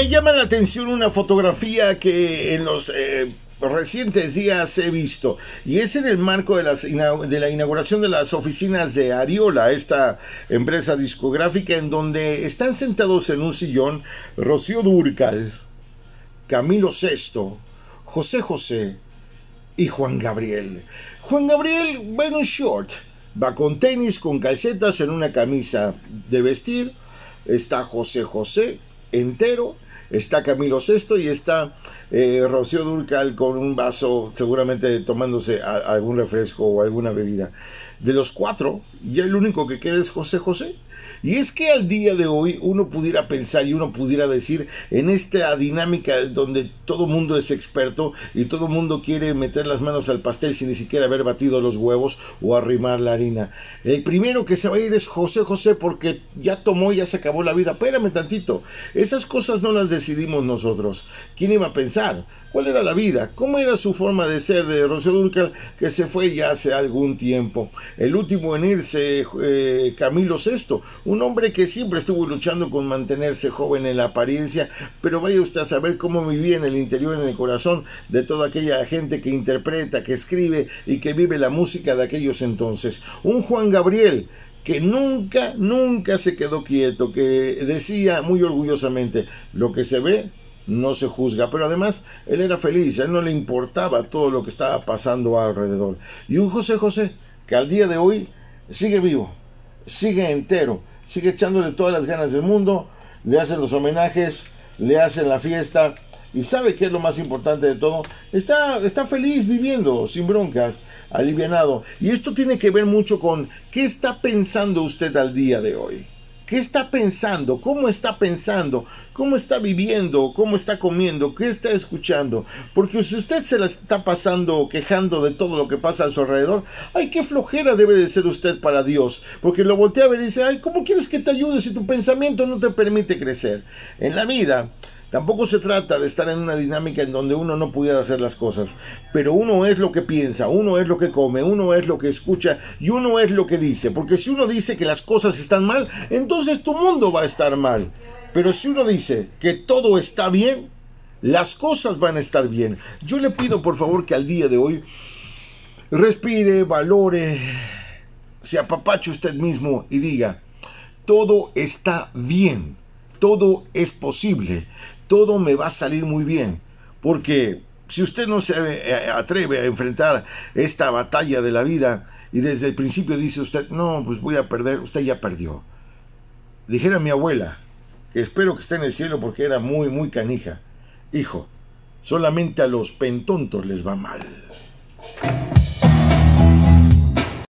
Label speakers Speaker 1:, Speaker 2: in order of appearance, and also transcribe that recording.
Speaker 1: me llama la atención una fotografía que en los... Eh, recientes días he visto. Y es en el marco de, la inauguración de las oficinas de Ariola, esta empresa discográfica, en donde están sentados en un sillón Rocío Durcal, Camilo VI, José José y Juan Gabriel. Juan Gabriel va un short, va con tenis, con calcetas, en una camisa de vestir. Está José José entero está Camilo Sesto y está eh, Rocío Durcal con un vaso, seguramente tomándose algún refresco o alguna bebida. De los cuatro, ya el único que queda es José José. Y es que al día de hoy uno pudiera pensar y uno pudiera decir en esta dinámica donde todo mundo es experto y todo mundo quiere meter las manos al pastel sin ni siquiera haber batido los huevos o arrimar la harina. El primero que se va a ir es José José porque ya tomó, y ya se acabó la vida. Espérame tantito. Esas cosas no las decidimos nosotros? ¿Quién iba a pensar? ¿Cuál era la vida? ¿Cómo era su forma de ser de Rocío Dúrcal que se fue ya hace algún tiempo? El último en irse, eh, Camilo VI, un hombre que siempre estuvo luchando con mantenerse joven en la apariencia, pero vaya usted a saber cómo vivía en el interior, en el corazón de toda aquella gente que interpreta, que escribe y que vive la música de aquellos entonces. Un Juan Gabriel que nunca, nunca se quedó quieto, que decía muy orgullosamente, lo que se ve no se juzga, pero además él era feliz, a él no le importaba todo lo que estaba pasando alrededor. Y un José José que al día de hoy sigue vivo, sigue entero, sigue echándole todas las ganas del mundo, le hacen los homenajes, le hacen la fiesta, y sabe que es lo más importante de todo. Está, está feliz viviendo, sin broncas, alivianado. Y esto tiene que ver mucho con qué está pensando usted al día de hoy. ¿Qué está pensando? ¿Cómo está pensando? ¿Cómo está viviendo? ¿Cómo está comiendo? ¿Qué está escuchando? Porque si usted se la está pasando quejando de todo lo que pasa a su alrededor, ay, qué flojera debe de ser usted para Dios. Porque lo voltea a ver y dice, ay, ¿cómo quieres que te ayude si tu pensamiento no te permite crecer? En la vida, Tampoco se trata de estar en una dinámica en donde uno no pudiera hacer las cosas, pero uno es lo que piensa, uno es lo que come, uno es lo que escucha y uno es lo que dice. Porque si uno dice que las cosas están mal, entonces tu mundo va a estar mal. Pero si uno dice que todo está bien, las cosas van a estar bien. Yo le pido por favor que al día de hoy respire, valore, se apapache usted mismo y diga, todo está bien todo es posible, todo me va a salir muy bien, porque si usted no se eh, eh, atreve a enfrentar esta batalla de la vida y desde el principio dice usted, no, pues voy a perder, usted ya perdió. Dijera mi abuela, que espero que esté en el cielo porque era muy, muy canija, hijo, solamente a los pentontos les va mal.